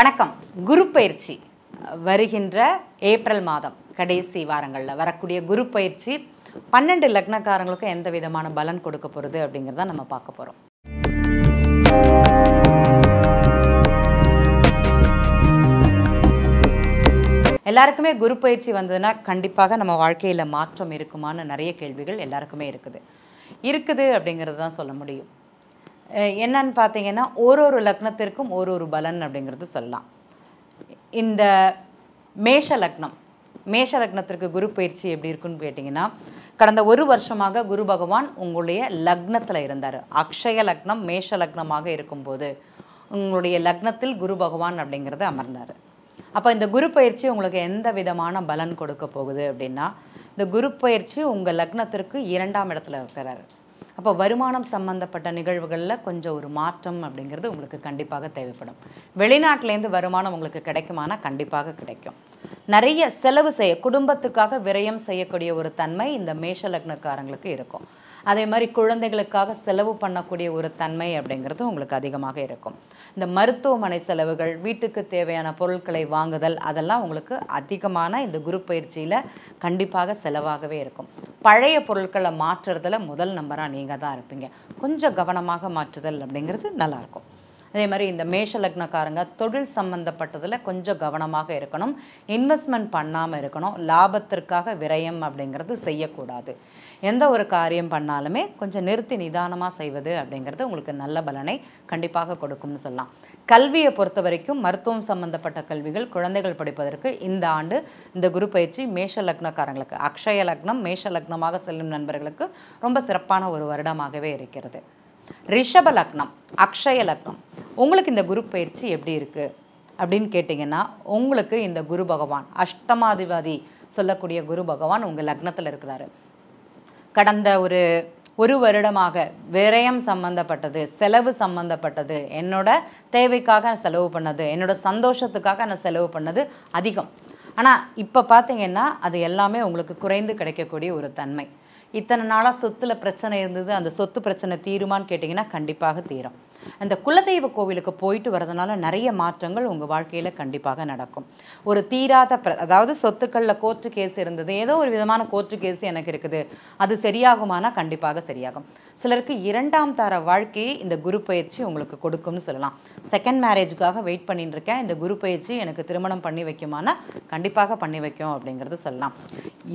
வணக்கம் குரு பயிற்சி வருகின்ற ஏப்ரல் மாதம் கடைசி வாரங்களில் வரக்கூடிய குரு பயிற்சி பன்னெண்டு லக்னக்காரங்களுக்கும் எந்த விதமான பலன் கொடுக்க போகிறது அப்படிங்கிறத நம்ம பார்க்க போகிறோம் எல்லாருக்குமே குரு பயிற்சி வந்ததுன்னா கண்டிப்பாக நம்ம வாழ்க்கையில் மாற்றம் இருக்குமான்னு நிறைய கேள்விகள் எல்லாருக்குமே இருக்குது இருக்குது அப்படிங்கிறது தான் சொல்ல முடியும் என்னன்னு பார்த்தீங்கன்னா ஒரு ஒரு லக்னத்திற்கும் ஒரு ஒரு பலன் அப்படிங்கிறது சொல்லலாம் இந்த மேஷ லக்னம் மேஷ லக்னத்திற்கு குரு பயிற்சி எப்படி இருக்குன்னு கேட்டிங்கன்னா கடந்த ஒரு வருஷமாக குரு பகவான் உங்களுடைய லக்னத்தில் இருந்தார் அக்ஷய லக்னம் மேஷ லக்னமாக இருக்கும்போது உங்களுடைய லக்னத்தில் குரு பகவான் அப்படிங்கிறது அமர்ந்தார் அப்போ இந்த குரு பயிற்சி உங்களுக்கு எந்த விதமான பலன் கொடுக்க போகுது அப்படின்னா இந்த குரு பயிற்சி உங்கள் லக்னத்திற்கு இரண்டாம் இடத்துல இருக்கிறாரு அப்போ வருமானம் சம்மந்தப்பட்ட நிகழ்வுகளில் கொஞ்சம் ஒரு மாற்றம் அப்படிங்கிறது உங்களுக்கு கண்டிப்பாக தேவைப்படும் வெளிநாட்டிலேருந்து வருமானம் உங்களுக்கு கிடைக்குமானா கண்டிப்பாக கிடைக்கும் நிறைய செலவு செய்ய குடும்பத்துக்காக விரயம் செய்யக்கூடிய ஒரு தன்மை இந்த மேஷ லக்னக்காரங்களுக்கு இருக்கும் அதே மாதிரி குழந்தைகளுக்காக செலவு பண்ணக்கூடிய ஒரு தன்மை அப்படிங்கிறது உங்களுக்கு அதிகமாக இருக்கும் இந்த மருத்துவமனை செலவுகள் வீட்டுக்கு தேவையான பொருட்களை வாங்குதல் அதெல்லாம் உங்களுக்கு அதிகமான இந்த குரு பயிற்சியில் கண்டிப்பாக செலவாகவே இருக்கும் பழைய பொருட்களை மாற்றுறதுல முதல் நம்பராக நீங்கள் தான் இருப்பீங்க கொஞ்சம் கவனமாக மாற்றுதல் அப்படிங்கிறது நல்லாயிருக்கும் அதே மாதிரி இந்த மேஷ லக்னக்காரங்க தொழில் சம்பந்தப்பட்டதில் கொஞ்சம் கவனமாக இருக்கணும் இன்வெஸ்ட்மெண்ட் பண்ணாமல் இருக்கணும் லாபத்திற்காக விரயம் அப்படிங்கிறது செய்யக்கூடாது எந்த ஒரு காரியம் பண்ணாலுமே கொஞ்சம் நிறுத்தி நிதானமாக செய்வது அப்படிங்கிறது உங்களுக்கு நல்ல பலனை கண்டிப்பாக கொடுக்கும்னு சொல்லலாம் கல்வியை பொறுத்த வரைக்கும் மருத்துவம் சம்பந்தப்பட்ட கல்விகள் குழந்தைகள் படிப்பதற்கு இந்த ஆண்டு இந்த குரு பயிற்சி மேஷ லக்னக்காரங்களுக்கு அக்ஷய லக்னம் மேஷ லக்னமாக செல்லும் நண்பர்களுக்கு ரொம்ப சிறப்பான ஒரு வருடமாகவே இருக்கிறது ரிஷப லக்னம் அக்ஷய லக்னம் உங்களுக்கு இந்த குரு பயிற்சி எப்படி இருக்கு அப்படின்னு கேட்டிங்கன்னா உங்களுக்கு இந்த குரு பகவான் அஷ்டமாதிபதி சொல்லக்கூடிய குரு பகவான் உங்கள் லக்னத்தில் இருக்கிறாரு கடந்த ஒரு ஒரு வருடமாக விரயம் சம்பந்தப்பட்டது செலவு சம்பந்தப்பட்டது என்னோட தேவைக்காக செலவு பண்ணது என்னோட சந்தோஷத்துக்காக நான் செலவு பண்ணது அதிகம் ஆனால் இப்போ பார்த்தீங்கன்னா அது எல்லாமே உங்களுக்கு குறைந்து கிடைக்கக்கூடிய ஒரு தன்மை இத்தனை நாளாக சொத்தில் பிரச்சனை இருந்தது அந்த சொத்து பிரச்சனை தீருமான்னு கேட்டிங்கன்னா கண்டிப்பாக தீரும் அந்த குலதெய்வ கோவிலுக்கு போயிட்டு வரதுனால நிறைய மாற்றங்கள் உங்கள் வாழ்க்கையில் கண்டிப்பாக நடக்கும் ஒரு தீராத அதாவது சொத்துக்களில் கோர்ட்டு கேஸ் இருந்தது ஏதோ ஒரு விதமான கோர்ட்டு கேஸ் எனக்கு இருக்குது அது சரியாகுமானா கண்டிப்பாக சரியாகும் சிலருக்கு இரண்டாம் தர வாழ்க்கையை இந்த குரு பயிற்சி உங்களுக்கு கொடுக்கும்னு சொல்லலாம் செகண்ட் மேரேஜுக்காக வெயிட் பண்ணிட்டு இருக்கேன் இந்த குரு பயிற்சி எனக்கு திருமணம் பண்ணி வைக்குமானா கண்டிப்பாக பண்ணி வைக்கும் அப்படிங்கிறது சொல்லலாம்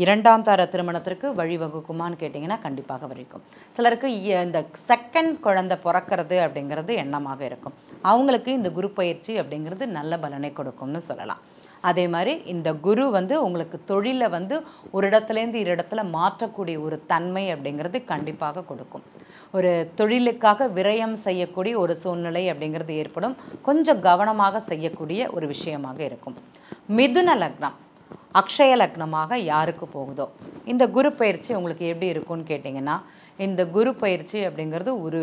இரண்டாம் தர திருமணத்திற்கு வழிவகுக்குமான்னு கேட்டிங்கன்னா கண்டிப்பாக வரைக்கும் சிலருக்கு இந்த செக் செகண்ட் குழந்தை பிறக்கிறது அப்படிங்கிறது எண்ணமாக இருக்கும் அவங்களுக்கு இந்த குரு பயிற்சி அப்படிங்கிறது நல்ல பலனை கொடுக்கும்னு சொல்லலாம் அதே மாதிரி இந்த குரு வந்து உங்களுக்கு தொழிலில் வந்து ஒரு இடத்துலேருந்து இரு இடத்துல மாற்றக்கூடிய ஒரு தன்மை அப்படிங்கிறது கண்டிப்பாக கொடுக்கும் ஒரு தொழிலுக்காக விரயம் செய்யக்கூடிய ஒரு சூழ்நிலை அப்படிங்கிறது ஏற்படும் கொஞ்சம் கவனமாக செய்யக்கூடிய ஒரு விஷயமாக இருக்கும் மிதுன லக்னம் அக்ஷய லக்னமாக யாருக்கு போகுதோ இந்த குரு பயிற்சி உங்களுக்கு எப்படி இருக்கும்னு கேட்டிங்கன்னா இந்த குரு பயிற்சி அப்படிங்கிறது ஒரு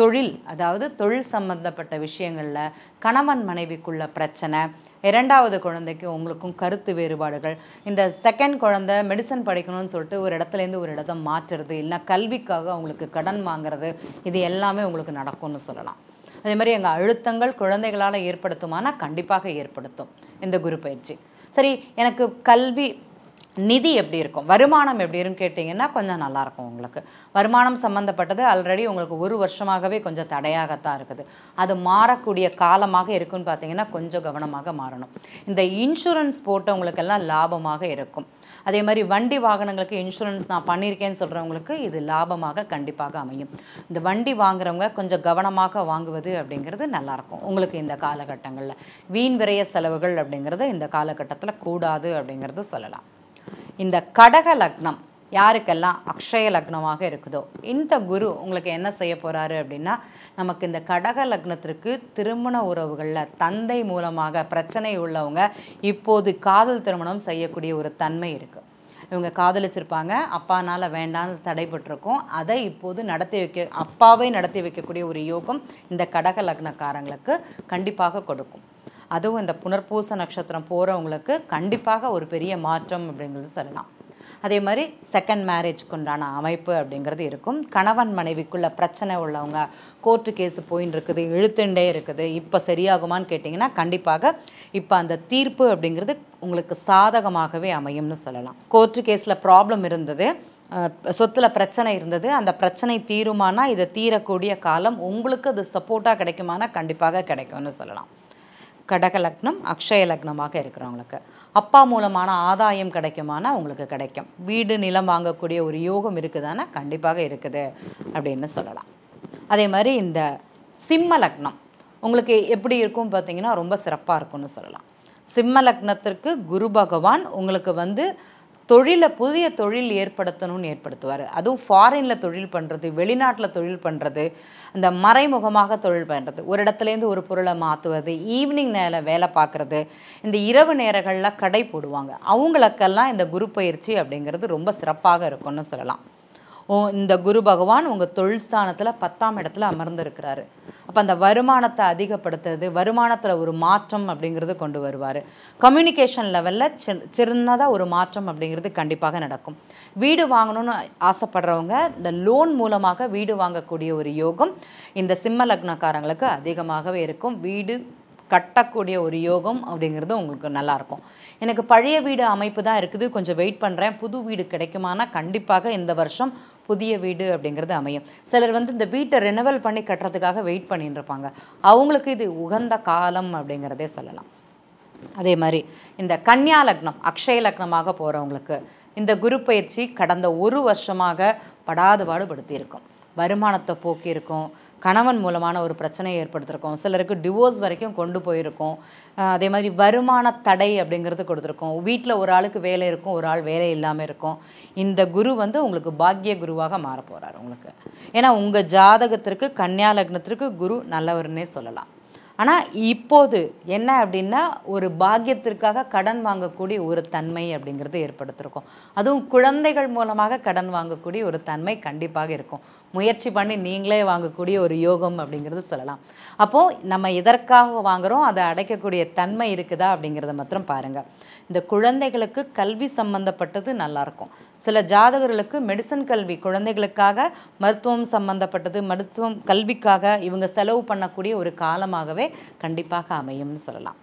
தொழில் அதாவது தொழில் சம்பந்தப்பட்ட விஷயங்களில் கணவன் மனைவிக்குள்ள பிரச்சனை இரண்டாவது குழந்தைக்கு உங்களுக்கும் கருத்து வேறுபாடுகள் இந்த செகண்ட் குழந்தை மெடிசன் படிக்கணும்னு சொல்லிட்டு ஒரு இடத்துலேருந்து ஒரு இடத்த மாற்றுறது இல்லைனா கல்விக்காக அவங்களுக்கு கடன் வாங்குறது இது எல்லாமே உங்களுக்கு நடக்கும்னு சொல்லலாம் அதே மாதிரி எங்கள் அழுத்தங்கள் குழந்தைகளால் ஏற்படுத்துமானால் கண்டிப்பாக ஏற்படுத்தும் இந்த குரு பயிற்சி சரி எனக்கு கல்வி நிதி எப்படி இருக்கும் வருமானம் எப்படி இருக்கும் கேட்டிங்கன்னா கொஞ்சம் நல்லாயிருக்கும் உங்களுக்கு வருமானம் சம்மந்தப்பட்டது ஆல்ரெடி உங்களுக்கு ஒரு வருஷமாகவே கொஞ்சம் தடையாகத்தான் இருக்குது அது மாறக்கூடிய காலமாக இருக்குன்னு பார்த்தீங்கன்னா கொஞ்சம் கவனமாக மாறணும் இந்த இன்சூரன்ஸ் போட்டு உங்களுக்கெல்லாம் லாபமாக இருக்கும் அதே மாதிரி வண்டி வாகனங்களுக்கு இன்சூரன்ஸ் நான் பண்ணியிருக்கேன்னு சொல்கிறவங்களுக்கு இது லாபமாக கண்டிப்பாக அமையும் இந்த வண்டி வாங்குறவங்க கொஞ்சம் கவனமாக வாங்குவது அப்படிங்கிறது நல்லாயிருக்கும் உங்களுக்கு இந்த காலகட்டங்களில் வீண் விரைய செலவுகள் அப்படிங்கிறது இந்த காலகட்டத்தில் கூடாது அப்படிங்கிறது சொல்லலாம் இந்த கடக லக்னம் யாருக்கெல்லாம் அக்ஷய லக்னமாக இருக்குதோ இந்த குரு உங்களுக்கு என்ன செய்ய போகிறாரு அப்படின்னா நமக்கு இந்த கடக லக்னத்திற்கு திருமண உறவுகளில் தந்தை மூலமாக பிரச்சனை உள்ளவங்க இப்போது காதல் திருமணம் செய்யக்கூடிய ஒரு தன்மை இருக்குது இவங்க காதலிச்சிருப்பாங்க அப்பானால் வேண்டாம்னு தடைபட்டிருக்கும் அதை இப்போது நடத்தி வைக்க அப்பாவை நடத்தி வைக்கக்கூடிய ஒரு யோகம் இந்த கடக லக்னக்காரங்களுக்கு கண்டிப்பாக கொடுக்கும் அதுவும் இந்த புனர்பூச நட்சத்திரம் போகிறவங்களுக்கு கண்டிப்பாக ஒரு பெரிய மாற்றம் அப்படிங்கிறது சொல்லலாம் அதே மாதிரி செகண்ட் மேரேஜ்க்கு உண்டான அமைப்பு அப்படிங்கிறது இருக்கும் கணவன் மனைவிக்குள்ள பிரச்சனை உள்ளவங்க கோர்ட்டு கேஸு போயின்னு இருக்குது இழுத்துண்டே இருக்குது இப்போ சரியாகுமான்னு கேட்டிங்கன்னா கண்டிப்பாக இப்போ அந்த தீர்ப்பு அப்படிங்கிறது உங்களுக்கு சாதகமாகவே அமையும்னு சொல்லலாம் கோர்ட்டு கேஸில் ப்ராப்ளம் இருந்தது சொத்தில் பிரச்சனை இருந்தது அந்த பிரச்சனை தீருமானா இதை தீரக்கூடிய காலம் உங்களுக்கு அது சப்போர்ட்டாக கிடைக்குமானா கண்டிப்பாக கிடைக்கும்னு சொல்லலாம் கடக லக்னம் அக்ஷய லக்னமாக இருக்கிறவங்களுக்கு அப்பா மூலமான ஆதாயம் கிடைக்குமானா அவங்களுக்கு கிடைக்கும் வீடு நிலம் வாங்கக்கூடிய ஒரு யோகம் இருக்குதானா கண்டிப்பாக இருக்குது அப்படின்னு சொல்லலாம் அதே மாதிரி இந்த சிம்ம லக்னம் உங்களுக்கு எப்படி இருக்கும் பார்த்தீங்கன்னா ரொம்ப சிறப்பாக இருக்கும்னு சொல்லலாம் சிம்ம லக்னத்திற்கு குரு பகவான் உங்களுக்கு வந்து தொழிலை புதிய தொழில் ஏற்படுத்தணும்னு ஏற்படுத்துவார் அதுவும் ஃபாரினில் தொழில் பண்ணுறது வெளிநாட்டில் தொழில் பண்ணுறது அந்த மறைமுகமாக தொழில் பண்ணுறது ஒரு இடத்துலேருந்து ஒரு பொருளை மாற்றுவது ஈவினிங் நேரம் வேலை பார்க்குறது இந்த இரவு நேரங்களில் கடை போடுவாங்க அவங்களுக்கெல்லாம் இந்த குரு பயிற்சி அப்படிங்கிறது ரொம்ப சிறப்பாக இருக்கும்னு சொல்லலாம் இந்த குரு பகவான் உங்கள் தொழில் ஸ்தானத்தில் பத்தாம் இடத்துல அமர்ந்திருக்கிறாரு அப்போ அந்த வருமானத்தை அதிகப்படுத்துறது வருமானத்தில் ஒரு மாற்றம் அப்படிங்கிறது கொண்டு வருவார் கம்யூனிகேஷன் லெவலில் சின்னதாக ஒரு மாற்றம் அப்படிங்கிறது கண்டிப்பாக நடக்கும் வீடு வாங்கணும்னு ஆசைப்படுறவங்க இந்த லோன் மூலமாக வீடு வாங்கக்கூடிய ஒரு யோகம் இந்த சிம்ம லக்னக்காரங்களுக்கு அதிகமாகவே இருக்கும் வீடு கட்டக்கூடிய ஒரு யோகம் அப்படிங்கிறது உங்களுக்கு நல்லாயிருக்கும் எனக்கு பழைய வீடு அமைப்பு தான் இருக்குது கொஞ்சம் வெயிட் பண்ணுறேன் புது வீடு கிடைக்குமானா கண்டிப்பாக இந்த வருஷம் புதிய வீடு அப்படிங்கிறது அமையும் சிலர் வந்து இந்த வீட்டை ரெனவல் பண்ணி கட்டுறதுக்காக வெயிட் பண்ணிட்டு இருப்பாங்க அவங்களுக்கு இது உகந்த காலம் அப்படிங்கிறதே சொல்லலாம் அதே மாதிரி இந்த கன்னியா லக்னம் அக்ஷய லக்னமாக போகிறவங்களுக்கு இந்த குரு பயிற்சி கடந்த ஒரு வருஷமாக படாது பாடுபடுத்தியிருக்கும் வருமானத்தை போக்கியிருக்கும் கணவன் மூலமான ஒரு பிரச்சனையை ஏற்படுத்திருக்கோம் சிலருக்கு டிவோர்ஸ் வரைக்கும் கொண்டு போயிருக்கோம் அதே மாதிரி வருமான தடை அப்படிங்கிறது கொடுத்துருக்கோம் வீட்டில் ஒரு ஆளுக்கு வேலை இருக்கும் ஒரு ஆள் வேலை இல்லாமல் இருக்கும் இந்த குரு வந்து உங்களுக்கு பாக்கிய குருவாக மாறப்போகிறார் உங்களுக்கு ஏன்னா உங்கள் ஜாதகத்திற்கு கன்னியா லக்னத்திற்கு குரு நல்லவர்னே சொல்லலாம் ஆனால் இப்போது என்ன அப்படின்னா ஒரு பாக்கியத்திற்காக கடன் வாங்கக்கூடிய ஒரு தன்மை அப்படிங்கிறது ஏற்படுத்திருக்கும் அதுவும் குழந்தைகள் மூலமாக கடன் வாங்கக்கூடிய ஒரு தன்மை கண்டிப்பாக இருக்கும் முயற்சி பண்ணி நீங்களே வாங்கக்கூடிய ஒரு யோகம் அப்படிங்கிறது சொல்லலாம் அப்போது நம்ம எதற்காக வாங்குகிறோம் அதை அடைக்கக்கூடிய தன்மை இருக்குதா அப்படிங்கிறத மாத்திரம் பாருங்கள் இந்த குழந்தைகளுக்கு கல்வி சம்மந்தப்பட்டது நல்லாயிருக்கும் சில ஜாதகர்களுக்கு மெடிசன் கல்வி குழந்தைகளுக்காக மருத்துவம் சம்மந்தப்பட்டது மருத்துவம் கல்விக்காக இவங்க செலவு பண்ணக்கூடிய ஒரு காலமாகவே கண்டிப்பாக அமையும்னு சொல்லலாம்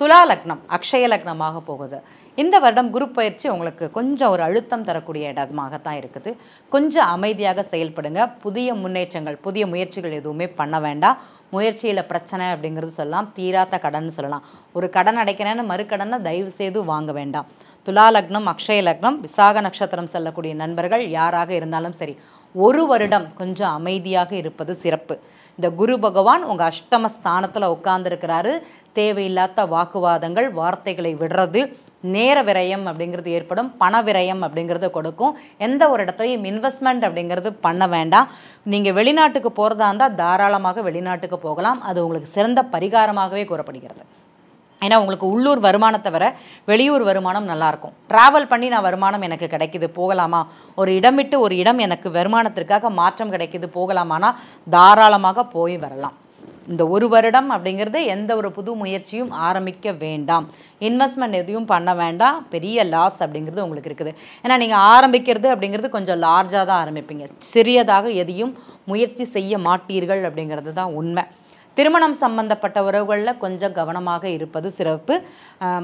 துலா லக்னம் அக்ஷய லக்னமாக போகுது இந்த வருடம் குரு பயிற்சி உங்களுக்கு கொஞ்சம் ஒரு அழுத்தம் தரக்கூடிய இடமாகத்தான் இருக்குது கொஞ்சம் அமைதியாக செயல்படுங்க புதிய முன்னேற்றங்கள் புதிய முயற்சிகள் எதுவுமே பண்ண வேண்டாம் முயற்சியில் பிரச்சனை அப்படிங்கிறது சொல்லலாம் தீராத்த கடன் சொல்லலாம் ஒரு கடன் அடைக்கிறேன்னு மறுக்கடனை தயவு செய்து வாங்க வேண்டாம் துலாலக்னம் அக்ஷய லக்னம் விசாக நட்சத்திரம் செல்லக்கூடிய நண்பர்கள் யாராக இருந்தாலும் சரி ஒரு வருடம் கொஞ்சம் அமைதியாக இருப்பது சிறப்பு இந்த குரு பகவான் உங்கள் அஷ்டம ஸ்தானத்தில் உட்கார்ந்துருக்கிறாரு தேவையில்லாத வாக்குவாதங்கள் வார்த்தைகளை விடுறது நேர விரயம் அப்படிங்கிறது ஏற்படும் பண விரயம் அப்படிங்கிறது கொடுக்கும் எந்த ஒரு இடத்துலையும் இன்வெஸ்ட்மெண்ட் அப்படிங்கிறது பண்ண வேண்டாம் நீங்கள் வெளிநாட்டுக்கு போகிறதா இருந்தால் தாராளமாக வெளிநாட்டுக்கு போகலாம் அது உங்களுக்கு சிறந்த பரிகாரமாகவே கூறப்படுகிறது ஏன்னா உங்களுக்கு உள்ளூர் வருமானத்தை வர வெளியூர் வருமானம் நல்லாயிருக்கும் ட்ராவல் பண்ணி நான் வருமானம் எனக்கு கிடைக்கிது போகலாமா ஒரு இடம் விட்டு ஒரு இடம் எனக்கு வருமானத்திற்காக மாற்றம் கிடைக்கிது போகலாமானா தாராளமாக போய் வரலாம் இந்த ஒரு வருடம் அப்படிங்கிறது எந்த ஒரு புது முயற்சியும் ஆரம்பிக்க வேண்டாம் இன்வெஸ்ட்மெண்ட் எதையும் பண்ண வேண்டாம் பெரிய லாஸ் அப்படிங்கிறது உங்களுக்கு இருக்குது ஏன்னா நீங்கள் ஆரம்பிக்கிறது அப்படிங்கிறது கொஞ்சம் லார்ஜாக தான் ஆரம்பிப்பீங்க சிறியதாக எதையும் முயற்சி செய்ய மாட்டீர்கள் அப்படிங்கிறது தான் உண்மை திருமணம் சம்பந்தப்பட்ட உறவுகளில் கொஞ்சம் கவனமாக இருப்பது சிறப்பு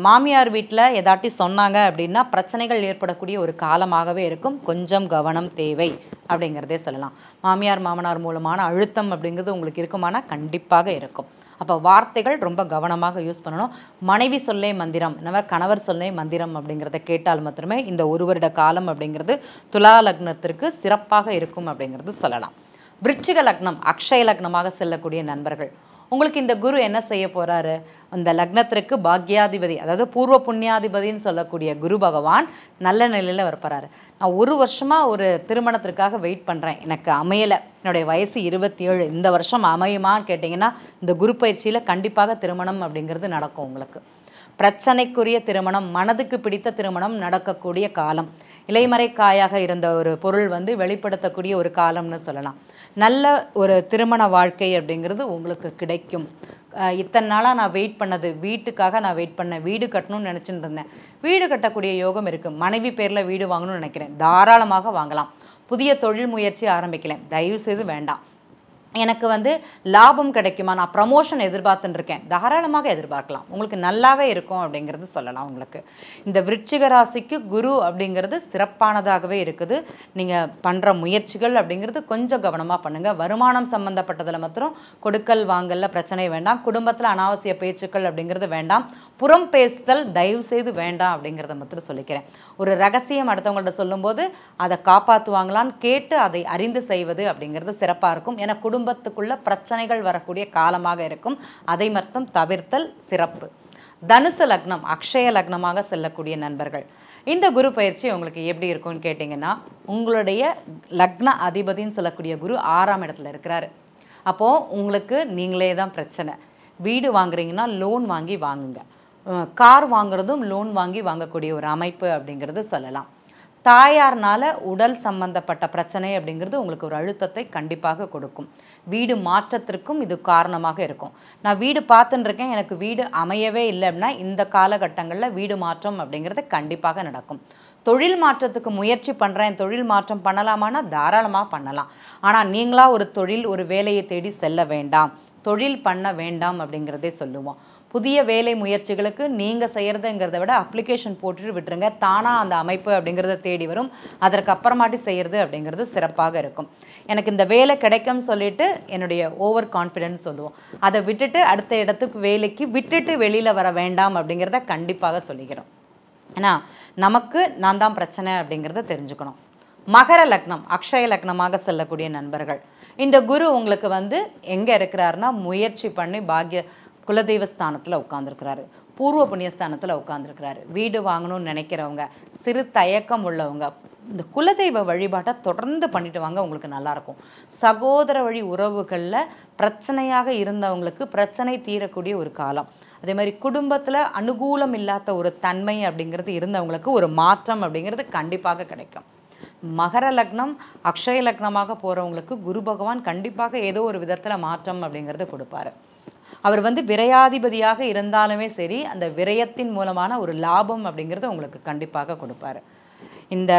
மாமியார் வீட்டில் ஏதாட்டி சொன்னாங்க அப்படின்னா பிரச்சனைகள் ஏற்படக்கூடிய ஒரு காலமாகவே இருக்கும் கொஞ்சம் கவனம் தேவை அப்படிங்கிறதே சொல்லலாம் மாமியார் மாமனார் மூலமான அழுத்தம் அப்படிங்கிறது உங்களுக்கு இருக்குமானா கண்டிப்பாக இருக்கும் அப்போ வார்த்தைகள் ரொம்ப கவனமாக யூஸ் பண்ணணும் மனைவி சொல்லே மந்திரம் இந்த மாதிரி கணவர் சொல்லே மந்திரம் அப்படிங்கிறத கேட்டால் மாத்திரமே இந்த ஒரு வருட காலம் அப்படிங்கிறது துலா லக்னத்திற்கு சிறப்பாக இருக்கும் அப்படிங்கிறது சொல்லலாம் விருச்சிக லக்னம் அக்ஷய லக்னமாக செல்லக்கூடிய நண்பர்கள் உங்களுக்கு இந்த குரு என்ன செய்ய போகிறாரு அந்த லக்னத்திற்கு பாக்யாதிபதி அதாவது பூர்வ புண்ணியாதிபதின்னு சொல்லக்கூடிய குரு பகவான் நல்ல நிலையில் வரப்போகிறாரு நான் ஒரு வருஷமாக ஒரு திருமணத்திற்காக வெயிட் பண்ணுறேன் எனக்கு அமையலை என்னுடைய வயசு இருபத்தி ஏழு இந்த வருஷம் அமையுமான்னு கேட்டிங்கன்னா இந்த குரு பயிற்சியில் கண்டிப்பாக திருமணம் அப்படிங்கிறது நடக்கும் உங்களுக்கு பிரச்சனைக்குரிய திருமணம் மனதுக்கு பிடித்த திருமணம் நடக்கக்கூடிய காலம் இலைமறைக்காயாக காயாக இருந்த ஒரு பொருள் வந்து வெளிப்படுத்தக்கூடிய ஒரு காலம்னு சொல்லலாம் நல்ல ஒரு திருமண வாழ்க்கை அப்படிங்கிறது உங்களுக்கு கிடைக்கும் இத்தனை நாளாக நான் வெயிட் பண்ணது வீட்டுக்காக நான் வெயிட் பண்ணேன் வீடு கட்டணும்னு நினச்சிட்டு இருந்தேன் வீடு கட்டக்கூடிய யோகம் இருக்குது மனைவி பேரில் வீடு வாங்கணும்னு நினைக்கிறேன் தாராளமாக வாங்கலாம் புதிய தொழில் முயற்சி ஆரம்பிக்கலேன் தயவு செய்து வேண்டாம் எனக்கு வந்து லாபம் கிடைக்குமா நான் ப்ரமோஷன் எதிர்பார்த்துருக்கேன் தாராளமாக எதிர்பார்க்கலாம் உங்களுக்கு நல்லாவே இருக்கும் அப்படிங்கிறது சொல்லலாம் உங்களுக்கு இந்த விருட்சிக ராசிக்கு குரு அப்படிங்கிறது சிறப்பானதாகவே இருக்குது நீங்கள் பண்ணுற முயற்சிகள் அப்படிங்கிறது கொஞ்சம் கவனமாக பண்ணுங்கள் வருமானம் சம்மந்தப்பட்டதில் மாத்திரம் கொடுக்கல் வாங்கல பிரச்சனை வேண்டாம் குடும்பத்தில் அனாவசிய பேச்சுக்கள் அப்படிங்கிறது வேண்டாம் புறம் பேசுதல் தயவு செய்து வேண்டாம் அப்படிங்கிறத மாத்திரம் சொல்லிக்கிறேன் ஒரு ரகசியம் அடுத்தவங்கள்ட்ட சொல்லும்போது அதை காப்பாற்றுவாங்களான்னு கேட்டு அதை அறிந்து செய்வது அப்படிங்கிறது சிறப்பாக இருக்கும் ஏன்னா குடும்ப குடும்பத்துக்குள்ள பிரச்சனைகள் வரக்கூடிய காலமாக இருக்கும் அதை மட்டும் தவிர்த்தல் சிறப்பு தனுசு லக்னம் அக்ஷய லக்னமாக செல்லக்கூடிய நண்பர்கள் இந்த குரு பயிற்சி உங்களுக்கு எப்படி இருக்கும்னு கேட்டிங்கன்னா உங்களுடைய லக்ன அதிபதின்னு சொல்லக்கூடிய குரு ஆறாம் இடத்துல இருக்கிறாரு அப்போது உங்களுக்கு நீங்களே தான் பிரச்சனை வீடு வாங்குறீங்கன்னா லோன் வாங்கி வாங்குங்க கார் வாங்குறதும் லோன் வாங்கி வாங்கக்கூடிய ஒரு அமைப்பு அப்படிங்கிறது சொல்லலாம் தாயார்னால உடல் சம்பந்தப்பட்ட பிரச்சனை அப்படிங்கிறது உங்களுக்கு ஒரு அழுத்தத்தை கண்டிப்பாக கொடுக்கும் வீடு மாற்றத்திற்கும் இது காரணமாக இருக்கும் நான் வீடு பார்த்துன்னு இருக்கேன் எனக்கு வீடு அமையவே இல்லை அப்படின்னா இந்த காலகட்டங்களில் வீடு மாற்றம் அப்படிங்கிறது கண்டிப்பாக நடக்கும் தொழில் மாற்றத்துக்கு முயற்சி பண்ணுறேன் தொழில் மாற்றம் பண்ணலாமான்னா தாராளமாக பண்ணலாம் ஆனால் நீங்களாக ஒரு தொழில் ஒரு வேலையை தேடி செல்ல வேண்டாம் தொழில் பண்ண வேண்டாம் அப்படிங்கிறதே சொல்லுவோம் புதிய வேலை முயற்சிகளுக்கு நீங்கள் செய்கிறதுங்கிறத விட அப்ளிகேஷன் போட்டுட்டு விட்டுருங்க தானாக அந்த அமைப்பு அப்படிங்கிறத தேடி வரும் அதற்கு அப்புறமாட்டி செய்கிறது அப்படிங்கிறது சிறப்பாக இருக்கும் எனக்கு இந்த வேலை கிடைக்கும்னு சொல்லிட்டு என்னுடைய ஓவர் கான்ஃபிடென்ஸ் சொல்லுவோம் அதை விட்டுட்டு அடுத்த இடத்துக்கு வேலைக்கு விட்டுட்டு வெளியில் வர வேண்டாம் அப்படிங்கிறத கண்டிப்பாக சொல்லிக்கிறோம் ஏன்னா நமக்கு நான் தான் பிரச்சனை அப்படிங்கிறத தெரிஞ்சுக்கணும் மகர லக்னம் அக்ஷய லக்னமாக செல்லக்கூடிய நண்பர்கள் இந்த குரு உங்களுக்கு வந்து எங்கே இருக்கிறாருன்னா முயற்சி பண்ணி பாக்கிய குலதெய்வஸ்தானத்தில் ஸ்தானத்தில் உட்காந்துருக்கிறாரு பூர்வ புண்ணியஸ்தானத்தில் உட்காந்துருக்கிறாரு வீடு வாங்கணும்னு நினைக்கிறவங்க சிறு தயக்கம் உள்ளவங்க இந்த குலதெய்வ வழிபாட்டை தொடர்ந்து பண்ணிட்டு வாங்க உங்களுக்கு நல்லாயிருக்கும் சகோதர வழி உறவுகளில் பிரச்சனையாக இருந்தவங்களுக்கு பிரச்சனை தீரக்கூடிய ஒரு காலம் அதே மாதிரி குடும்பத்தில் அனுகூலம் இல்லாத ஒரு தன்மை அப்படிங்கிறது இருந்தவங்களுக்கு ஒரு மாற்றம் அப்படிங்கிறது கண்டிப்பாக கிடைக்கும் மகர லக்னம் அக்ஷய லக்னமாக போகிறவங்களுக்கு குரு பகவான் கண்டிப்பாக ஏதோ ஒரு விதத்தில் மாற்றம் அப்படிங்கிறத கொடுப்பாரு அவர் வந்து விரையாதிபதியாக இருந்தாலுமே சரி அந்த விரயத்தின் மூலமான ஒரு லாபம் அப்படிங்கிறது உங்களுக்கு கண்டிப்பாக கொடுப்பார் இந்த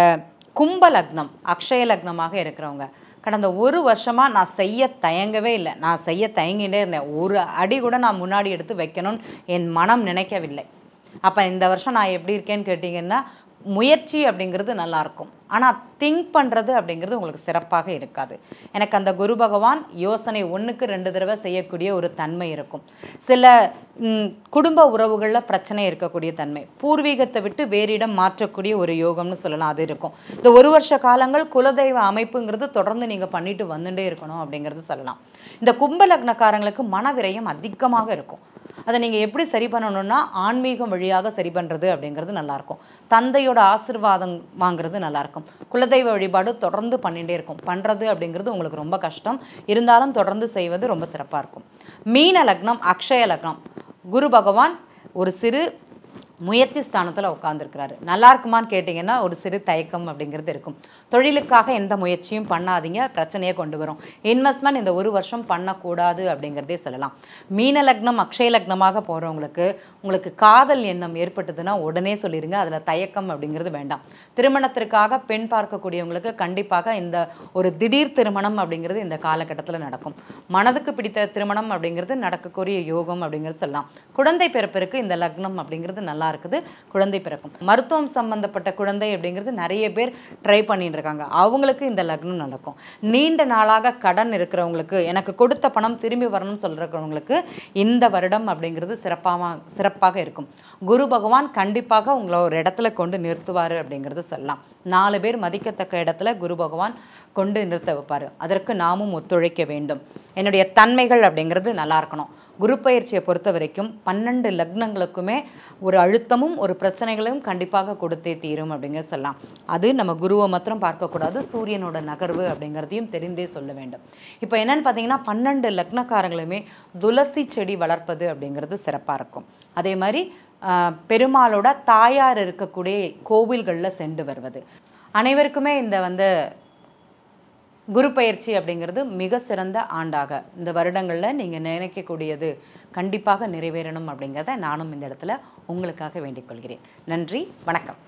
கும்ப லக்னம் அக்ஷய லக்னமாக இருக்கிறவங்க கடந்த ஒரு வருஷமாக நான் செய்ய தயங்கவே இல்லை நான் செய்ய தயங்கிட்டே இருந்தேன் ஒரு அடி கூட நான் முன்னாடி எடுத்து வைக்கணும்னு என் மனம் நினைக்கவில்லை அப்போ இந்த வருஷம் நான் எப்படி இருக்கேன்னு கேட்டிங்கன்னா முயற்சி அப்படிங்கிறது நல்லாயிருக்கும் ஆனால் திங்க் பண்ணுறது அப்படிங்கிறது உங்களுக்கு சிறப்பாக இருக்காது எனக்கு அந்த குரு பகவான் யோசனை ஒன்றுக்கு ரெண்டு தடவை செய்யக்கூடிய ஒரு தன்மை இருக்கும் சில குடும்ப உறவுகளில் பிரச்சனை இருக்கக்கூடிய தன்மை பூர்வீகத்தை விட்டு வேறிடம் மாற்றக்கூடிய ஒரு யோகம்னு சொல்லலாம் அது இருக்கும் இந்த ஒரு வருஷ காலங்கள் குலதெய்வ அமைப்புங்கிறது தொடர்ந்து நீங்கள் பண்ணிட்டு வந்துட்டே இருக்கணும் அப்படிங்கிறது சொல்லலாம் இந்த கும்ப லக்னக்காரங்களுக்கு மனவிரயம் அதிகமாக இருக்கும் அதை நீங்கள் எப்படி சரி பண்ணணும்னா ஆன்மீகம் வழியாக சரி பண்ணுறது அப்படிங்கிறது நல்லாயிருக்கும் தந்தையோட ஆசிர்வாதம் வாங்குறது நல்லாயிருக்கும் குலதெய்வ வழிபாடு தொடர்ந்து பண்ணிகிட்டே இருக்கும் பண்ணுறது அப்படிங்கிறது உங்களுக்கு ரொம்ப கஷ்டம் இருந்தாலும் தொடர்ந்து செய்வது ரொம்ப சிறப்பாக இருக்கும் மீன லக்னம் அக்ஷய லக்னம் குரு பகவான் ஒரு சிறு முயற்சி ஸ்தானத்தில் உட்காந்துருக்கிறாரு நல்லா இருக்குமான்னு கேட்டிங்கன்னா ஒரு சிறு தயக்கம் அப்படிங்கிறது இருக்கும் தொழிலுக்காக எந்த முயற்சியும் பண்ணாதீங்க பிரச்சனையை கொண்டு வரும் இன்வெஸ்ட்மெண்ட் இந்த ஒரு வருஷம் பண்ணக்கூடாது அப்படிங்கிறதே சொல்லலாம் மீன லக்னம் அக்ஷய லக்னமாக போகிறவங்களுக்கு உங்களுக்கு காதல் எண்ணம் ஏற்பட்டதுன்னா உடனே சொல்லிடுங்க அதில் தயக்கம் அப்படிங்கிறது வேண்டாம் திருமணத்திற்காக பெண் பார்க்கக்கூடியவங்களுக்கு கண்டிப்பாக இந்த ஒரு திடீர் திருமணம் அப்படிங்கிறது இந்த காலகட்டத்தில் நடக்கும் மனதுக்கு பிடித்த திருமணம் அப்படிங்கிறது நடக்கக்கூடிய யோகம் அப்படிங்கிறது சொல்லலாம் குழந்தை பிறப்பிற்கு இந்த லக்னம் அப்படிங்கிறது நல்லா இருக்குது குழந்தை பிறக்கும் மருத்துவம் சம்பந்தப்பட்ட குழந்தை அப்படிங்கிறது நிறைய பேர் ட்ரை பண்ணிட்டு இருக்காங்க அவங்களுக்கு இந்த லக்னம் நடக்கும் நீண்ட நாளாக கடன் இருக்கிறவங்களுக்கு எனக்கு கொடுத்த பணம் திரும்பி வரணும்னு சொல்றவங்களுக்கு இந்த வருடம் அப்படிங்கிறது சிறப்பாக சிறப்பாக இருக்கும் குரு பகவான் கண்டிப்பாக உங்களை ஒரு இடத்துல கொண்டு நிறுத்துவார் அப்படிங்கிறது சொல்லலாம் நாலு பேர் மதிக்கத்தக்க இடத்துல குரு பகவான் கொண்டு நிறுத்த வைப்பார் அதற்கு நாமும் ஒத்துழைக்க வேண்டும் என்னுடைய தன்மைகள் அப்படிங்கிறது நல்லா இருக்கணும் குரு பயிற்சியை பொறுத்த வரைக்கும் பன்னெண்டு லக்னங்களுக்குமே ஒரு அழுத்தமும் ஒரு பிரச்சனைகளையும் கண்டிப்பாக கொடுத்தே தீரும் அப்படிங்கிற சொல்லலாம் அது நம்ம குருவை மாத்திரம் பார்க்கக்கூடாது சூரியனோட நகர்வு அப்படிங்கிறதையும் தெரிந்தே சொல்ல வேண்டும் இப்போ என்னென்னு பார்த்தீங்கன்னா பன்னெண்டு லக்னக்காரங்களுமே துளசி செடி வளர்ப்பது அப்படிங்கிறது சிறப்பாக இருக்கும் அதே மாதிரி பெருமாளோட தாயார் இருக்கக்கூடிய கோவில்களில் சென்று வருவது அனைவருக்குமே இந்த வந்து குரு பயிற்சி அப்படிங்கிறது மிக சிறந்த ஆண்டாக இந்த வருடங்களில் நீங்கள் நினைக்கக்கூடியது கண்டிப்பாக நிறைவேறணும் அப்படிங்கிறத நானும் இந்த இடத்துல உங்களுக்காக வேண்டிக் கொள்கிறேன் நன்றி வணக்கம்